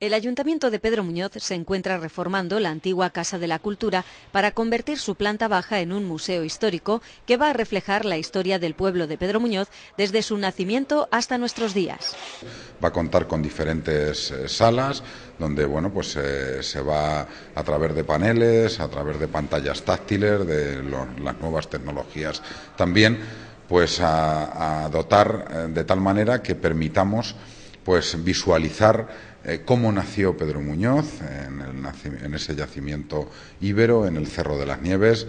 El Ayuntamiento de Pedro Muñoz se encuentra reformando la antigua Casa de la Cultura para convertir su planta baja en un museo histórico que va a reflejar la historia del pueblo de Pedro Muñoz desde su nacimiento hasta nuestros días. Va a contar con diferentes eh, salas donde bueno, pues eh, se va a través de paneles, a través de pantallas táctiles, de las nuevas tecnologías también, pues a, dotar eh, de tal manera que permitamos pues visualizar eh, cómo nació Pedro Muñoz en, en ese yacimiento íbero, en el Cerro de las Nieves.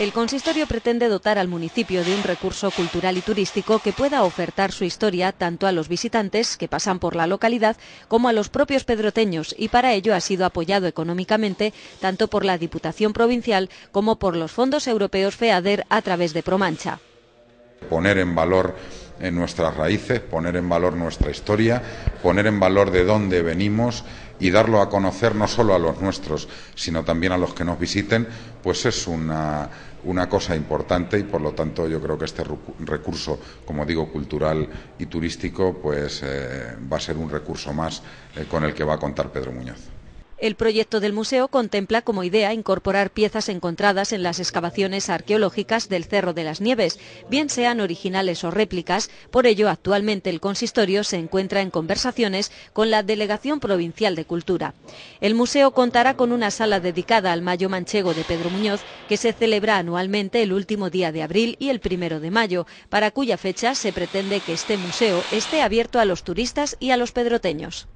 El consistorio pretende dotar al municipio de un recurso cultural y turístico que pueda ofertar su historia tanto a los visitantes que pasan por la localidad como a los propios pedroteños y para ello ha sido apoyado económicamente tanto por la Diputación Provincial como por los fondos europeos FEADER a través de Promancha. Poner en valor en nuestras raíces, poner en valor nuestra historia, poner en valor de dónde venimos y darlo a conocer no solo a los nuestros, sino también a los que nos visiten, pues es una, una cosa importante y por lo tanto yo creo que este recurso, como digo, cultural y turístico, pues eh, va a ser un recurso más eh, con el que va a contar Pedro Muñoz. El proyecto del museo contempla como idea incorporar piezas encontradas en las excavaciones arqueológicas del Cerro de las Nieves, bien sean originales o réplicas. Por ello, actualmente el consistorio se encuentra en conversaciones con la Delegación Provincial de Cultura. El museo contará con una sala dedicada al Mayo Manchego de Pedro Muñoz, que se celebra anualmente el último día de abril y el primero de mayo, para cuya fecha se pretende que este museo esté abierto a los turistas y a los pedroteños.